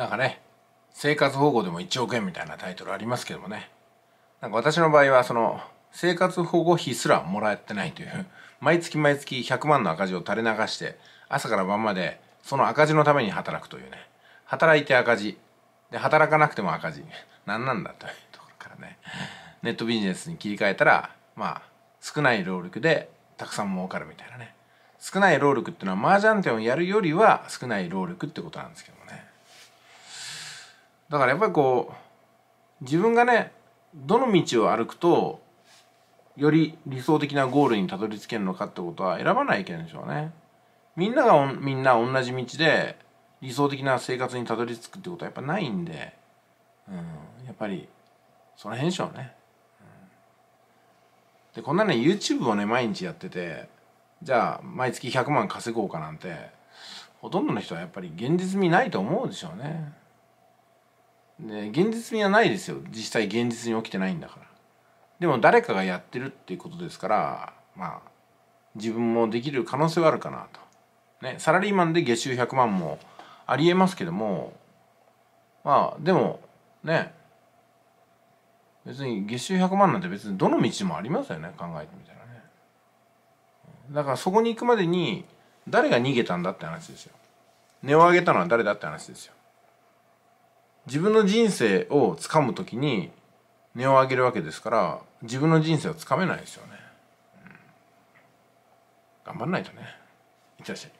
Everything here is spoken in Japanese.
なんかね生活保護でも1億円みたいなタイトルありますけどもねなんか私の場合はその生活保護費すらもらってないという毎月毎月100万の赤字を垂れ流して朝から晩までその赤字のために働くというね働いて赤字で働かなくても赤字何なんだというところからねネットビジネスに切り替えたらまあ少ない労力でたくさん儲かるみたいなね少ない労力っていうのは麻雀店をやるよりは少ない労力ってことなんですけどもねだからやっぱりこう自分がねどの道を歩くとより理想的なゴールにたどり着けるのかってことは選ばないけんでしょうね。みんながみんな同じ道で理想的な生活にたどり着くってことはやっぱないんで、うん、やっぱりその辺でしょうね。でこんなね YouTube をね毎日やっててじゃあ毎月100万稼ごうかなんてほとんどの人はやっぱり現実味ないと思うでしょうね。ね、現実味はないですよ実際現実に起きてないんだからでも誰かがやってるっていうことですからまあ自分もできる可能性はあるかなと、ね、サラリーマンで月収100万もありえますけどもまあでもね別に月収100万なんて別にどの道もありますよね考えてみたらねだからそこに行くまでに誰が逃げたんだって話ですよ値を上げたのは誰だって話ですよ自分の人生をつかむ時に値を上げるわけですから自分の人生をつかめないですよね、うん、頑張んないとねいってらっしゃい